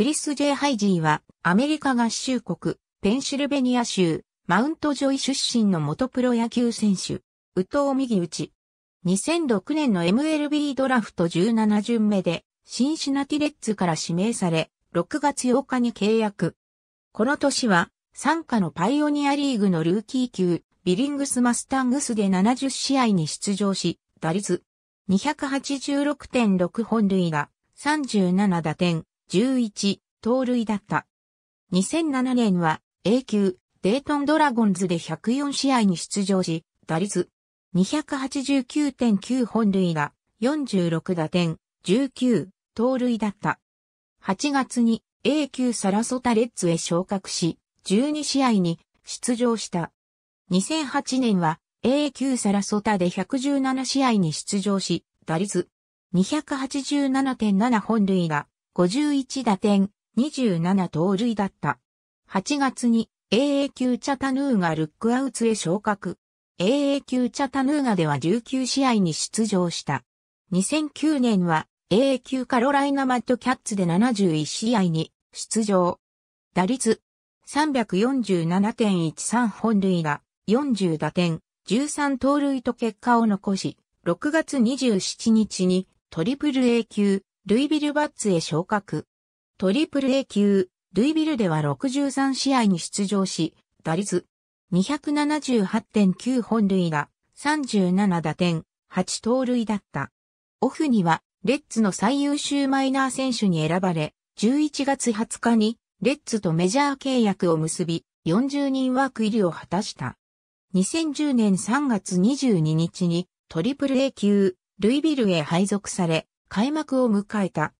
クリス・ジェイ・ハイジーは、アメリカ合衆国、ペンシルベニア州、マウントジョイ出身の元プロ野球選手、ウトを右打ち。2006年の MLB ドラフト17巡目で、シンシナティレッツから指名され、6月8日に契約。この年は、参加のパイオニアリーグのルーキー級、ビリングス・マスタングスで70試合に出場し、打率286.6本塁打、37打点、11、盗塁だった。2007年は A 級デートンドラゴンズで104試合に出場し、打率289.9本塁打、46打点、19、盗塁だった。8月に A 級サラソタレッズへ昇格し、12試合に出場した。2008年は A 級サラソタで117試合に出場し、打率287.7本塁打、51打点、27盗塁だった。8月に AA 級チャタヌーガルックアウツへ昇格。AA 級チャタヌーガでは19試合に出場した。2009年は AA 級カロライナマッドキャッツで71試合に出場。打率347.13本塁打、40打点、13盗塁と結果を残し、6月27日にトリプル A 級ルイビルバッツへ昇格。トリプル A 級、ルイビルでは63試合に出場し、打率278.9本塁打、37打点、8盗塁だった。オフには、レッツの最優秀マイナー選手に選ばれ、11月20日に、レッツとメジャー契約を結び、40人枠入りを果たした。2010年3月22日に、トリプル A 級、ルイビルへ配属され、開幕を迎えた。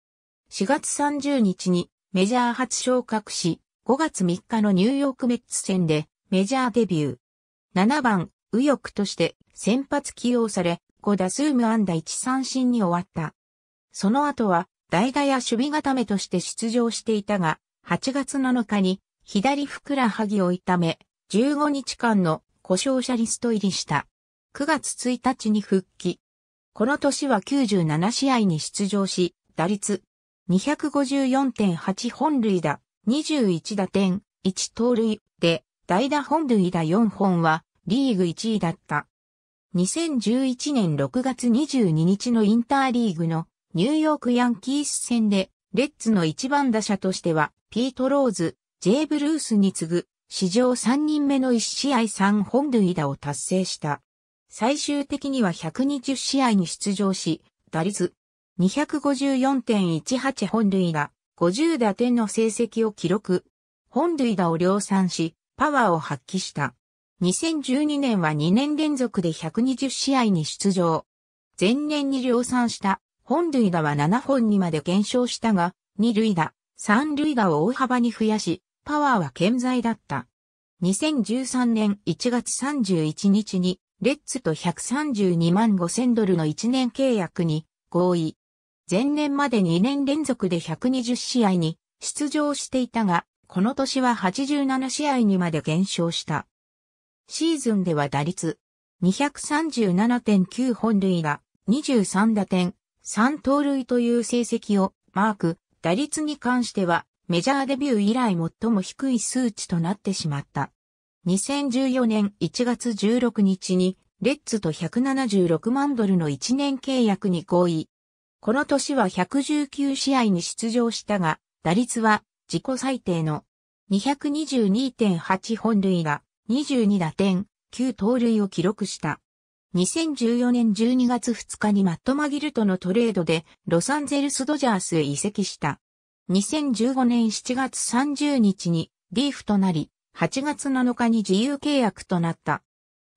4月30日にメジャー初昇格し、5月3日のニューヨークメッツ戦でメジャーデビュー。7番、右翼として先発起用され、5打数無安打1三振に終わった。その後は代打や守備固めとして出場していたが、8月7日に左ふくらはぎを痛め、15日間の故障者リスト入りした。9月1日に復帰、この年は97試合に出場し、打率254.8本塁打、21打点、1盗塁で、代打本塁打4本はリーグ1位だった。2011年6月22日のインターリーグのニューヨークヤンキース戦で、レッツの一番打者としては、ピート・ローズ、ジェイ・ブルースに次ぐ、史上3人目の1試合3本塁打を達成した。最終的には120試合に出場し、打率254.18本塁打、50打点の成績を記録。本塁打を量産し、パワーを発揮した。2012年は2年連続で120試合に出場。前年に量産した本塁打は7本にまで減少したが、2塁打、3塁打を大幅に増やし、パワーは健在だった。2013年1月31日にレッツと132万5000ドルの1年契約に合意。前年まで2年連続で120試合に出場していたが、この年は87試合にまで減少した。シーズンでは打率237.9本塁が23打点、3盗塁という成績をマーク、打率に関してはメジャーデビュー以来最も低い数値となってしまった。2014年1月16日に、レッツと176万ドルの1年契約に合意。この年は119試合に出場したが、打率は自己最低の222.8本塁打、22打点、9盗塁を記録した。2014年12月2日にマット・マギルとのトレードでロサンゼルス・ドジャースへ移籍した。2015年7月30日にリーフとなり、8月7日に自由契約となった。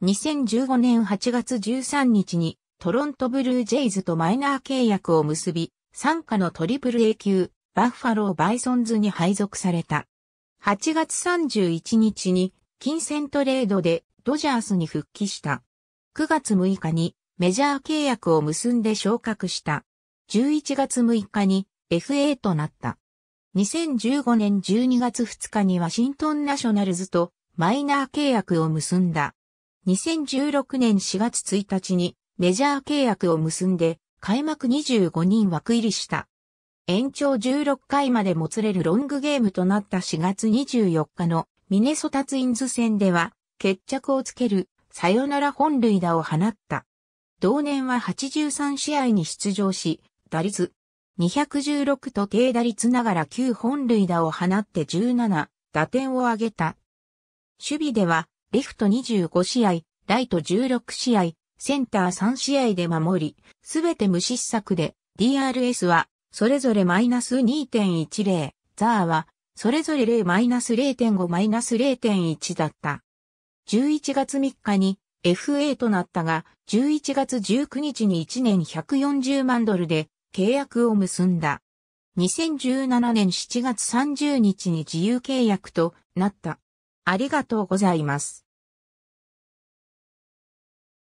2015年8月13日にトロントブルージェイズとマイナー契約を結び、参加のトリプル A 級バッファローバイソンズに配属された。8月31日に金銭トレードでドジャースに復帰した。9月6日にメジャー契約を結んで昇格した。11月6日に FA となった。2015年12月2日にワシントンナショナルズとマイナー契約を結んだ。2016年4月1日にメジャー契約を結んで開幕25人枠入りした。延長16回までもつれるロングゲームとなった4月24日のミネソタツインズ戦では決着をつけるサヨナラ本塁打を放った。同年は83試合に出場し、打率216と低打率ながら9本塁打を放って17打点を挙げた。守備では、レフト25試合、ライト16試合、センター3試合で守り、すべて無失策で、DRS は、それぞれマイナス2.10、ザーは、それぞれ0マイナス0.5マイナス0.1だった。11月3日に FA となったが、11月19日に1年140万ドルで契約を結んだ。2017年7月30日に自由契約となった。ありがとうございます。